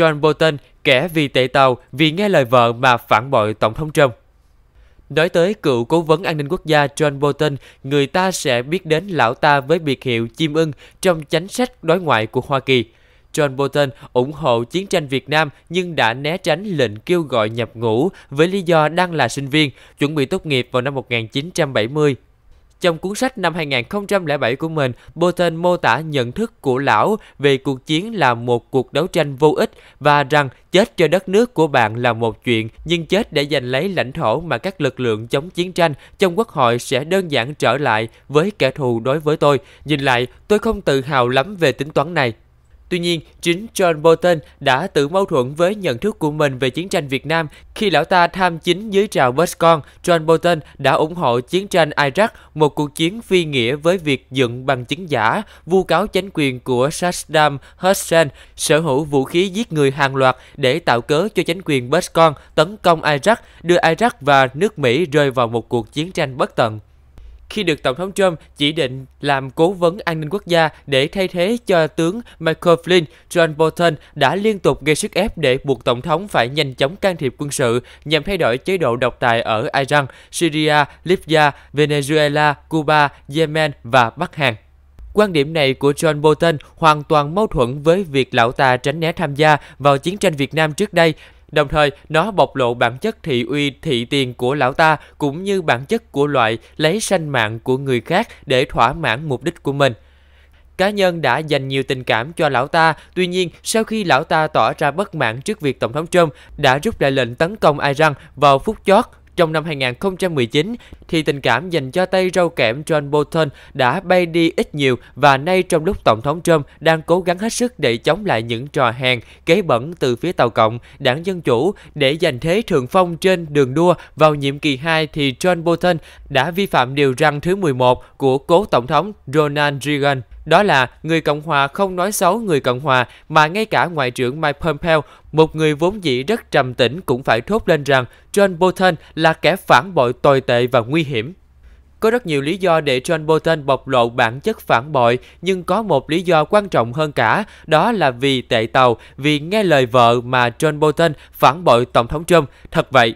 John Bolton, kẻ vì tệ tàu vì nghe lời vợ mà phản bội Tổng thống Trump. Nói tới cựu cố vấn an ninh quốc gia John Bolton, người ta sẽ biết đến lão ta với biệt hiệu chim ưng trong chính sách đối ngoại của Hoa Kỳ. John Bolton ủng hộ chiến tranh Việt Nam nhưng đã né tránh lệnh kêu gọi nhập ngũ với lý do đang là sinh viên, chuẩn bị tốt nghiệp vào năm 1970 trong cuốn sách năm 2007 của mình, Bolton mô tả nhận thức của lão về cuộc chiến là một cuộc đấu tranh vô ích và rằng chết cho đất nước của bạn là một chuyện, nhưng chết để giành lấy lãnh thổ mà các lực lượng chống chiến tranh trong quốc hội sẽ đơn giản trở lại với kẻ thù đối với tôi. Nhìn lại, tôi không tự hào lắm về tính toán này. Tuy nhiên, chính John Bolton đã tự mâu thuẫn với nhận thức của mình về chiến tranh Việt Nam khi lão ta tham chính dưới trào Buscon. John Bolton đã ủng hộ chiến tranh Iraq, một cuộc chiến phi nghĩa với việc dựng bằng chứng giả, vu cáo chính quyền của Saddam Hussein sở hữu vũ khí giết người hàng loạt để tạo cớ cho chính quyền Buscon tấn công Iraq, đưa Iraq và nước Mỹ rơi vào một cuộc chiến tranh bất tận khi được Tổng thống Trump chỉ định làm cố vấn an ninh quốc gia để thay thế cho tướng Michael Flynn, John Bolton đã liên tục gây sức ép để buộc Tổng thống phải nhanh chóng can thiệp quân sự nhằm thay đổi chế độ độc tài ở Iran, Syria, Libya, Venezuela, Cuba, Yemen và Bắc Hàn. Quan điểm này của John Bolton hoàn toàn mâu thuẫn với việc lão ta tránh né tham gia vào chiến tranh Việt Nam trước đây Đồng thời, nó bộc lộ bản chất thị uy thị tiền của lão ta cũng như bản chất của loại lấy sanh mạng của người khác để thỏa mãn mục đích của mình. Cá nhân đã dành nhiều tình cảm cho lão ta, tuy nhiên sau khi lão ta tỏ ra bất mãn trước việc Tổng thống Trump đã rút lại lệnh tấn công Iran vào phút chót trong năm 2019, thì tình cảm dành cho tay râu kẽm John Bolton đã bay đi ít nhiều và nay trong lúc Tổng thống Trump đang cố gắng hết sức để chống lại những trò hàng kế bẩn từ phía Tàu Cộng, đảng Dân Chủ để giành thế thượng phong trên đường đua vào nhiệm kỳ 2 thì John Bolton đã vi phạm điều răng thứ 11 của cố Tổng thống Ronald Reagan. Đó là người Cộng hòa không nói xấu người Cộng hòa mà ngay cả Ngoại trưởng Mike Pompeo, một người vốn dĩ rất trầm tĩnh cũng phải thốt lên rằng John Bolton là kẻ phản bội tồi tệ và nguy hiểm. Có rất nhiều lý do để John Bolton bộc lộ bản chất phản bội, nhưng có một lý do quan trọng hơn cả, đó là vì tệ tàu, vì nghe lời vợ mà John Bolton phản bội Tổng thống Trump. Thật vậy,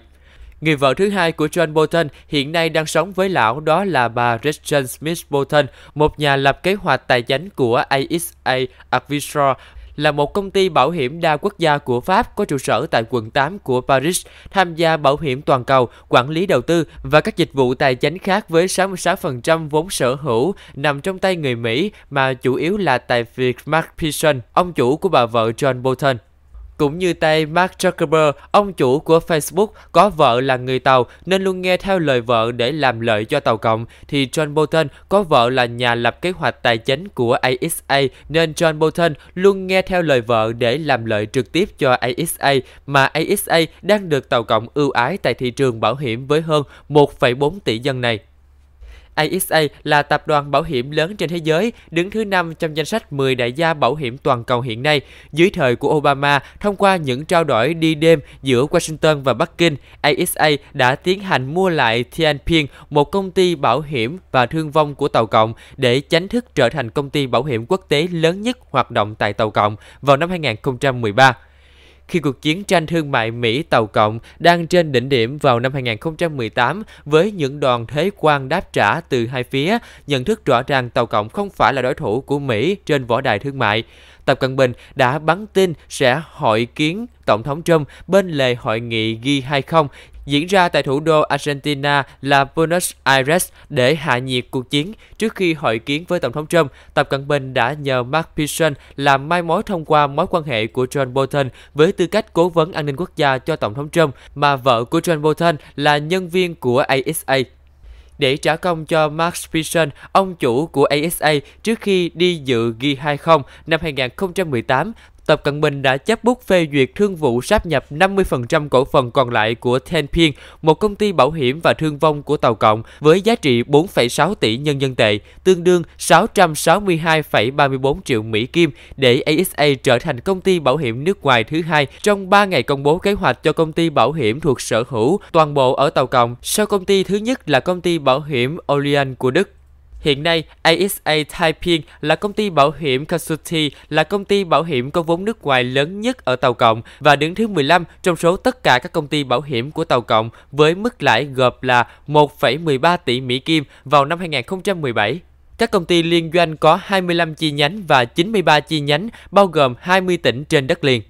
Người vợ thứ hai của John Bolton hiện nay đang sống với lão đó là bà Rachel Smith Bolton, một nhà lập kế hoạch tài chính của AXA Advisor, là một công ty bảo hiểm đa quốc gia của Pháp có trụ sở tại quận 8 của Paris, tham gia bảo hiểm toàn cầu, quản lý đầu tư và các dịch vụ tài chính khác với 66% vốn sở hữu nằm trong tay người Mỹ mà chủ yếu là tại việc Mark Pearson, ông chủ của bà vợ John Bolton. Cũng như tay Mark Zuckerberg, ông chủ của Facebook có vợ là người Tàu nên luôn nghe theo lời vợ để làm lợi cho Tàu Cộng, thì John Bolton có vợ là nhà lập kế hoạch tài chính của AXA nên John Bolton luôn nghe theo lời vợ để làm lợi trực tiếp cho AXA mà AXA đang được Tàu Cộng ưu ái tại thị trường bảo hiểm với hơn 1,4 tỷ dân này. AXA là tập đoàn bảo hiểm lớn trên thế giới, đứng thứ 5 trong danh sách 10 đại gia bảo hiểm toàn cầu hiện nay. Dưới thời của Obama, thông qua những trao đổi đi đêm giữa Washington và Bắc Kinh, AXA đã tiến hành mua lại Tianping, một công ty bảo hiểm và thương vong của Tàu Cộng để chính thức trở thành công ty bảo hiểm quốc tế lớn nhất hoạt động tại Tàu Cộng vào năm 2013 khi cuộc chiến tranh thương mại Mỹ-Tàu Cộng đang trên đỉnh điểm vào năm 2018 với những đòn thế quan đáp trả từ hai phía, nhận thức rõ ràng Tàu Cộng không phải là đối thủ của Mỹ trên võ đài thương mại. Tập Cận Bình đã bắn tin sẽ hội kiến Tổng thống Trump bên lề hội nghị G20 diễn ra tại thủ đô Argentina là Buenos Aires để hạ nhiệt cuộc chiến trước khi hội kiến với Tổng thống Trump. Tập Cận Bình đã nhờ Mark Pearson làm mai mối thông qua mối quan hệ của John Bolton với tư cách cố vấn an ninh quốc gia cho Tổng thống Trump, mà vợ của John Bolton là nhân viên của ASA để trả công cho Mark Pearson, ông chủ của ASA trước khi đi dự G20 năm 2018. Tập Cận Bình đã chấp bút phê duyệt thương vụ sáp nhập 50% cổ phần còn lại của Tenpin, một công ty bảo hiểm và thương vong của Tàu Cộng với giá trị 4,6 tỷ nhân dân tệ, tương đương 662,34 triệu Mỹ Kim để ASA trở thành công ty bảo hiểm nước ngoài thứ hai trong 3 ngày công bố kế hoạch cho công ty bảo hiểm thuộc sở hữu toàn bộ ở Tàu Cộng. Sau công ty thứ nhất là công ty bảo hiểm Olean của Đức Hiện nay, AXA Taiping là công ty bảo hiểm casualty, là công ty bảo hiểm có vốn nước ngoài lớn nhất ở Tàu Cộng và đứng thứ 15 trong số tất cả các công ty bảo hiểm của Tàu Cộng với mức lãi gộp là 1,13 tỷ Mỹ Kim vào năm 2017. Các công ty liên doanh có 25 chi nhánh và 93 chi nhánh, bao gồm 20 tỉnh trên đất liền.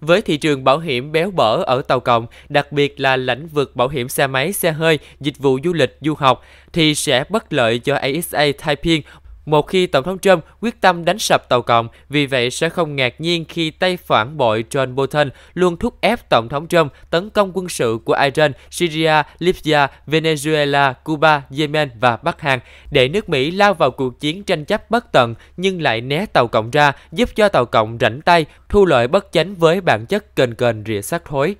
Với thị trường bảo hiểm béo bở ở Tàu Cộng, đặc biệt là lĩnh vực bảo hiểm xe máy, xe hơi, dịch vụ du lịch, du học, thì sẽ bất lợi cho ASA Taiping một khi Tổng thống Trump quyết tâm đánh sập tàu cộng, vì vậy sẽ không ngạc nhiên khi tay phản bội John Bolton luôn thúc ép Tổng thống Trump tấn công quân sự của Iran, Syria, Libya, Venezuela, Cuba, Yemen và Bắc Hàn để nước Mỹ lao vào cuộc chiến tranh chấp bất tận nhưng lại né tàu cộng ra, giúp cho tàu cộng rảnh tay, thu lợi bất chánh với bản chất kênh kênh rỉa xác thối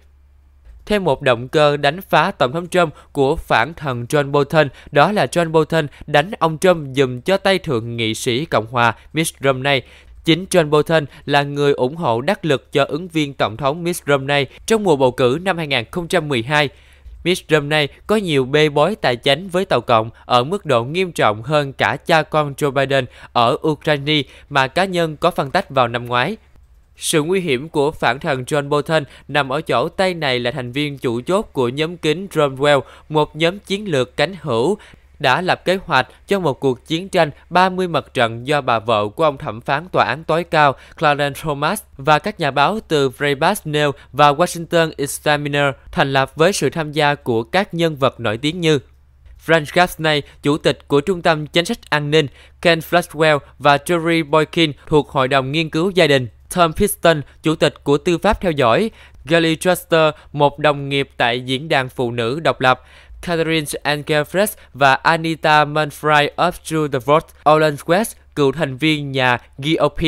thêm một động cơ đánh phá Tổng thống Trump của phản thần John Bolton, đó là John Bolton đánh ông Trump dùm cho tay thượng nghị sĩ Cộng hòa Mitt Romney. Chính John Bolton là người ủng hộ đắc lực cho ứng viên Tổng thống Mitt Romney trong mùa bầu cử năm 2012. Mitt Romney có nhiều bê bối tài chính với Tàu Cộng ở mức độ nghiêm trọng hơn cả cha con Joe Biden ở Ukraine mà cá nhân có phân tách vào năm ngoái. Sự nguy hiểm của phản thần John Bolton nằm ở chỗ tay này là thành viên chủ chốt của nhóm kính Cromwell, một nhóm chiến lược cánh hữu đã lập kế hoạch cho một cuộc chiến tranh 30 mặt trận do bà vợ của ông thẩm phán tòa án tối cao Clarence Thomas và các nhà báo từ Breitbart News và Washington Examiner thành lập với sự tham gia của các nhân vật nổi tiếng như Frank Gaffney, chủ tịch của Trung tâm Chính sách An ninh, Ken Flaswell và Jerry Boykin thuộc Hội đồng Nghiên cứu Gia đình. Tom Piston, chủ tịch của tư pháp theo dõi, Gally Truster, một đồng nghiệp tại Diễn đàn Phụ nữ độc lập, Catherine Engelfresh và Anita Manfrey of True the Vote; Olan West, cựu thành viên nhà GOP.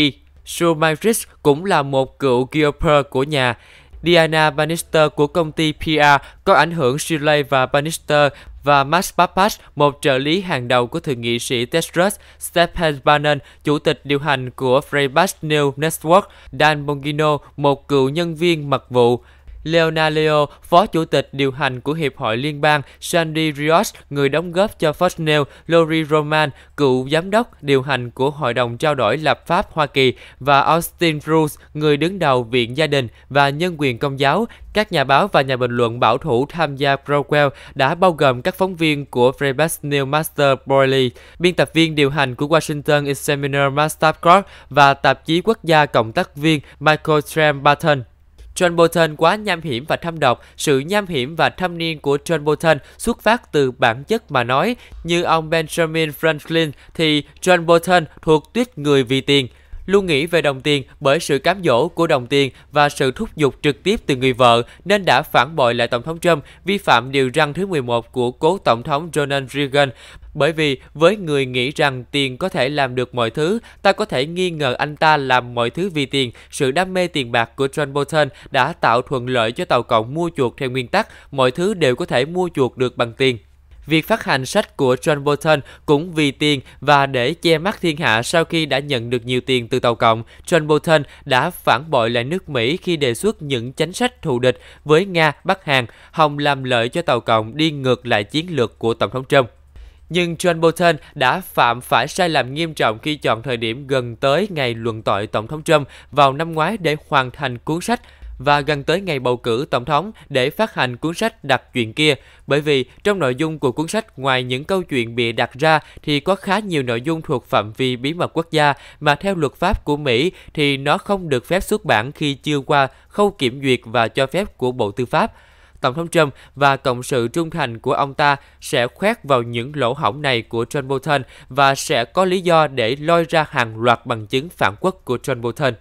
Sue Myers cũng là một cựu Gilper của nhà Diana Bannister của công ty PR có ảnh hưởng Shirley và Bannister và Max Papas, một trợ lý hàng đầu của thượng nghị sĩ Texas, Stephen Bannon, chủ tịch điều hành của Freiburg New Network, Dan Bongino, một cựu nhân viên mật vụ, Leonaleo, phó chủ tịch điều hành của Hiệp hội Liên bang Sandy Rios, người đóng góp cho Fox News, Lori Roman, cựu giám đốc điều hành của Hội đồng trao đổi lập pháp Hoa Kỳ và Austin Bruce, người đứng đầu Viện Gia đình và Nhân quyền Công giáo. Các nhà báo và nhà bình luận bảo thủ tham gia Browell đã bao gồm các phóng viên của Freebus News Master Broily, biên tập viên điều hành của Washington Examiner Mastercard và tạp chí quốc gia cộng tác viên Michael Tram Barton. John Bolton quá nham hiểm và thâm độc, sự nham hiểm và thâm niên của John Bolton xuất phát từ bản chất mà nói. Như ông Benjamin Franklin thì John Bolton thuộc tuyết người vì tiền, luôn nghĩ về đồng tiền bởi sự cám dỗ của đồng tiền và sự thúc giục trực tiếp từ người vợ nên đã phản bội lại Tổng thống Trump vi phạm điều răng thứ 11 của cố Tổng thống Ronald Reagan bởi vì với người nghĩ rằng tiền có thể làm được mọi thứ, ta có thể nghi ngờ anh ta làm mọi thứ vì tiền. Sự đam mê tiền bạc của John Bolton đã tạo thuận lợi cho tàu cộng mua chuộc theo nguyên tắc mọi thứ đều có thể mua chuộc được bằng tiền. Việc phát hành sách của John Bolton cũng vì tiền và để che mắt thiên hạ sau khi đã nhận được nhiều tiền từ Tàu Cộng, John Bolton đã phản bội lại nước Mỹ khi đề xuất những chính sách thù địch với Nga, Bắc Hàn, hòng làm lợi cho Tàu Cộng đi ngược lại chiến lược của Tổng thống Trump nhưng John Bolton đã phạm phải sai lầm nghiêm trọng khi chọn thời điểm gần tới ngày luận tội Tổng thống Trump vào năm ngoái để hoàn thành cuốn sách và gần tới ngày bầu cử tổng thống để phát hành cuốn sách đặt chuyện kia, bởi vì trong nội dung của cuốn sách ngoài những câu chuyện bị đặt ra thì có khá nhiều nội dung thuộc phạm vi bí mật quốc gia mà theo luật pháp của Mỹ thì nó không được phép xuất bản khi chưa qua khâu kiểm duyệt và cho phép của Bộ Tư pháp. Tổng thống Trump và Cộng sự trung thành của ông ta sẽ khoét vào những lỗ hổng này của John Bolton và sẽ có lý do để lôi ra hàng loạt bằng chứng phản quốc của John Bolton.